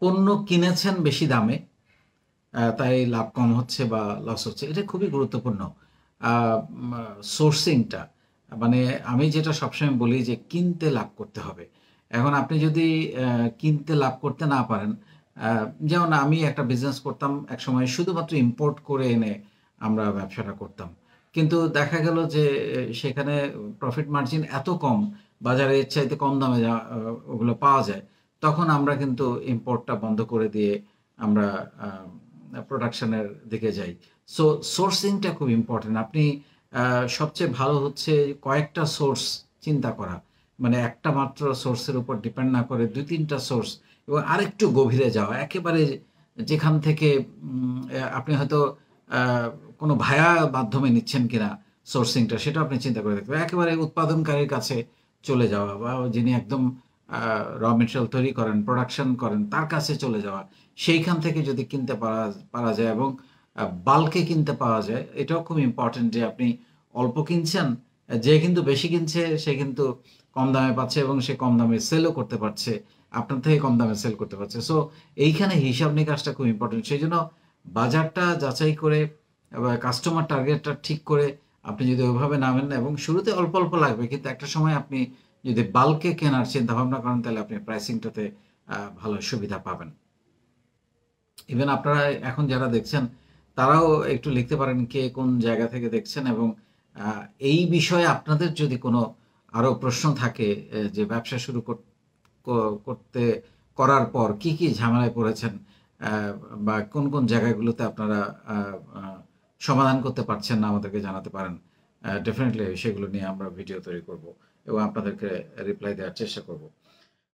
পণ্য কিনেছেন বেশি দামে তাই লাভ কম হচ্ছে বা লস হচ্ছে এটা খুবই গুরুত্বপূর্ণ সোর্সিংটা মানে আমি যেটা সবসময় বলি যে কিনতে লাভ করতে হবে এখন আপনি যদি কিনতে লাভ করতে না পারেন যেমন আমি একটা বিজনেস করতাম এক সময় শুধুমাত্র ইম্পোর্ট করে এনে আমরা ব্যবসাটা করতাম কিন্তু দেখা গেল যে সেখানে প্রফিট মার্জিন এত কম বাজারে চাইতে কম দামে ওগুলো পাওয়া যায় তখন আমরা কিন্তু ইম্পোর্টটা বন্ধ করে দিয়ে আমরা প্রোডাকশানের দিকে যাই সো সোর্সিংটা খুব ইম্পর্টেন্ট আপনি সবচেয়ে ভালো হচ্ছে কয়েকটা সোর্স চিন্তা করা মানে একটা মাত্র সোর্সের উপর ডিপেন্ড না করে দুই তিনটা সোর্স এবং আরেকটু গভীরে যাওয়া একেবারে যেখান থেকে আপনি হয়তো কোনো ভায়া মাধ্যমে নিচ্ছেন কিনা সোর্সিংটা সেটা আপনি চিন্তা করে দেখবেন একেবারে উৎপাদনকারীর কাছে চলে যাওয়া বা যিনি একদম র মেটেরিয়াল তৈরি করেন প্রোডাকশন করেন তার কাছে চলে যাওয়া সেইখান থেকে যদি কিনতে পারা পারা যায় এবং বাল্কে কিনতে পাওয়া যায় এটাও খুব ইম্পর্টেন্ট যে আপনি অল্প কিনছেন যে কিন্তু বেশি কিনছে সে কিন্তু কম দামে পাচ্ছে এবং সে কম দামে সেলও করতে পারছে আপনার থেকে কম দামে সেল করতে পারছে সো এইখানে হিসাব নিকাশটা খুব ইম্পর্টেন্ট সেই জন্য বাজারটা যাচাই করে কাস্টমার টার্গেটটা ঠিক করে আপনি যদি ওইভাবে নামেন এবং শুরুতে অল্প অল্প লাগবে কিন্তু একটা সময় আপনি যদি বাল্কে কেনার চিন্তা ভাবনা করেন তাহলে আপনি প্রাইসিংটাতে ভালো সুবিধা পাবেন ইভেন আপনারা এখন যারা দেখছেন তারাও একটু লিখতে পারেন কে কোন জায়গা থেকে দেখছেন এবং এই বিষয়ে আপনাদের যদি কোনো আরও প্রশ্ন থাকে যে ব্যবসা শুরু করতে করার পর কি কি ঝামেলায় পড়েছেন বা কোন কোন জায়গাগুলোতে আপনারা সমাধান করতে পারছেন না আমাদেরকে জানাতে পারেন ডেফিনেটলি সেগুলো নিয়ে আমরা ভিডিও তৈরি করব এবং আপনাদেরকে রিপ্লাই দেওয়ার চেষ্টা করব